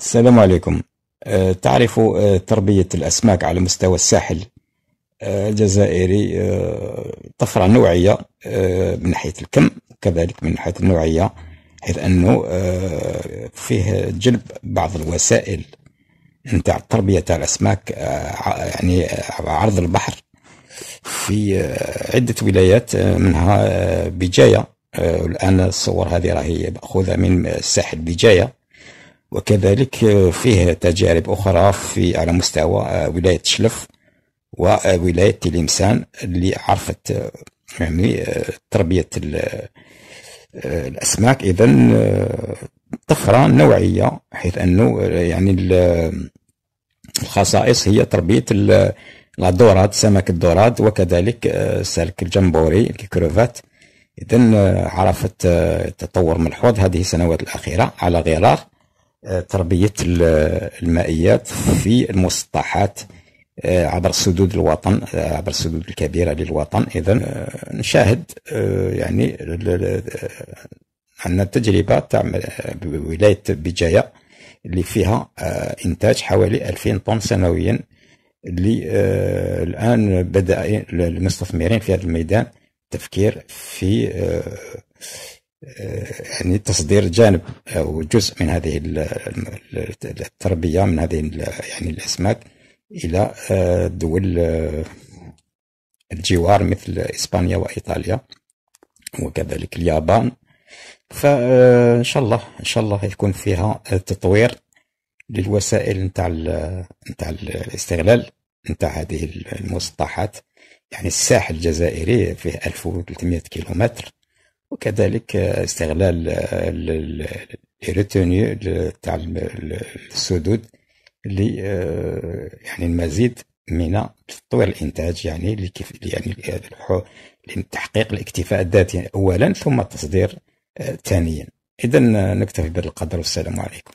السلام عليكم أه، تعرف أه، تربية الأسماك على مستوى الساحل أه، الجزائري طفرة نوعية من ناحية الكم كذلك من ناحية النوعية حيث أنه فيه جلب بعض الوسائل نتاع التربية الأسماك يعني عرض البحر في عدة ولايات منها بجاية والآن الصور هذه راهي مأخوذة من الساحل بجاية وكذلك فيه تجارب أخرى في على مستوى آه، ولاية شلف وولاية آه، تلمسان اللي عرفت آه، يعني تربية الأسماك إذا طفرة نوعية حيث أنه يعني الخصائص هي تربية الدوراد سمك الدوراد وكذلك سلك الجمبوري الكروفات إذا عرفت تطور ملحوظ هذه السنوات الأخيرة على غرار تربية المائيات في المسطحات آه، عبر سدود الوطن آه، عبر السدود الكبيرة للوطن إذا آه، نشاهد يعني عندنا تجربة تاع ولاية بجاية اللي فيها إنتاج حوالي 2000 طن سنويا اللي الآن بدأ المستثمرين في هذا الميدان التفكير في آه، يعني تصدير جانب او جزء من هذه التربيه من هذه يعني الاسماك الى آه، دول آه، الجوار مثل اسبانيا وايطاليا وكذلك اليابان فان شاء الله ان شاء الله يكون فيها تطوير للوسائل نتاع نتاع الاستغلال نتاع هذه المسطحات يعني الساحل الجزائري فيه 1300 كيلومتر وكذلك استغلال الريتوني تاع السدود ل آه، يعني المزيد من تطوير الانتاج يعني لكيف يعني لتحقيق الاكتفاء الذاتي اولا ثم التصدير آه، ثانيا اذا نكتفي بهذا القدر والسلام عليكم